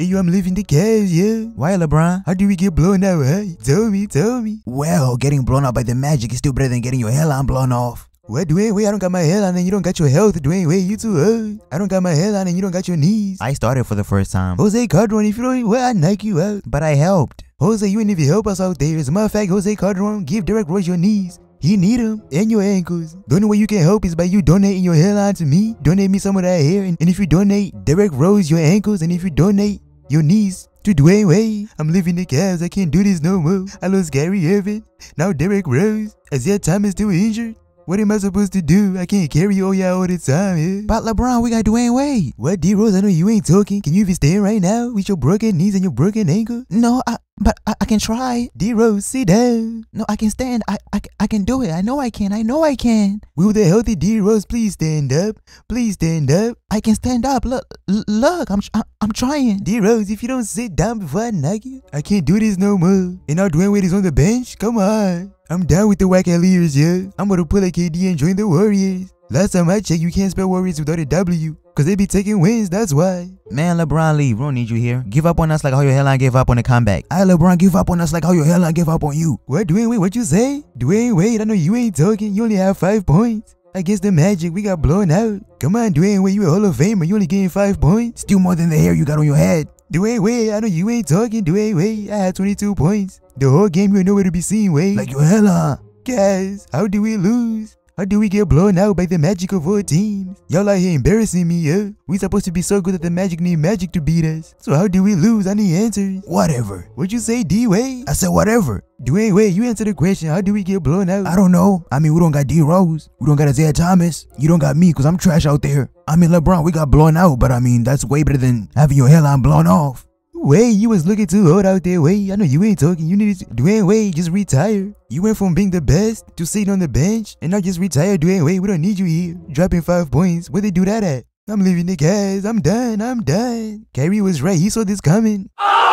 Hey, I'm living the cash, yeah. Why, LeBron? How do we get blown out, huh? Tell me, tell me. Well, getting blown out by the magic is still better than getting your hairline blown off. What, Dwayne? Wait, I don't got my hairline and you don't got your health, Dwayne. Wait, you too, huh? I don't got my hairline and you don't got your knees. I started for the first time. Jose Cardron, if you don't, well, I knock you out. But I helped. Jose, you ain't even help us out there. As a matter of fact, Jose Cardron, give Derek Rose your knees. He need them and your ankles. The only way you can help is by you donating your hairline to me. Donate me some of that hair. And, and if you donate Derek Rose your ankles, and if you donate your knees to Dwayne Wade. I'm leaving the Cavs. I can't do this no more. I lost Gary Evan. Now Derek Rose. time Thomas still injured. What am I supposed to do? I can't carry all y'all all the time, yeah. But LeBron, we got Dwayne Wade. What, D-Rose? I know you ain't talking. Can you even stand right now with your broken knees and your broken ankle? No, I, but I, I can try. D down. no, I can stand. I, I, I can do it. I know I can. I know I can. Will the healthy D Rose please stand up? Please stand up. I can stand up. Look, look, I'm, I'm trying. D Rose, if you don't sit down before I knock you, I can't do this no more. And now Dwayne Wade is on the bench. Come on. I'm down with the Wackaliers, yeah. I'm gonna pull a KD and join the Warriors. Last time I checked, you can't spell Warriors without a W. Cause they be taking wins, that's why. Man, LeBron leave. We don't need you here. Give up on us like how your hairline gave up on the comeback. I LeBron give up on us like how your hairline gave up on you. What Dwayne Wade, what you say? Dwayne Wade, I know you ain't talking. You only have five points. Against the Magic, we got blown out. Come on, Dwayne Wade, you a Hall of Famer. You only getting five points. Still more than the hair you got on your head. Dwayne Wade, I know you ain't talking. Dwayne Wade, I had 22 points. The whole game you ain't nowhere to be seen, Wade. Like your hairline. Guys, how do we lose? How do we get blown out by the magic of our teams? Y'all out here embarrassing me, huh? We supposed to be so good that the magic need magic to beat us. So how do we lose? I need answers. Whatever. What'd you say, D-Way? I said whatever. Dwayne, wait, you answer the question. How do we get blown out? I don't know. I mean, we don't got D-Rose. We don't got Isaiah Thomas. You don't got me because I'm trash out there. I mean, LeBron, we got blown out, but I mean, that's way better than having your hairline blown off. Way, you was looking too old out there, way. I know you ain't talking. You need to, Dwayne Way, just retire. You went from being the best to sitting on the bench, and now just retire, Dwayne Way. We don't need you here. Dropping five points. Where they do that at? I'm leaving the guys. I'm done. I'm done. Kyrie was right. He saw this coming. Oh!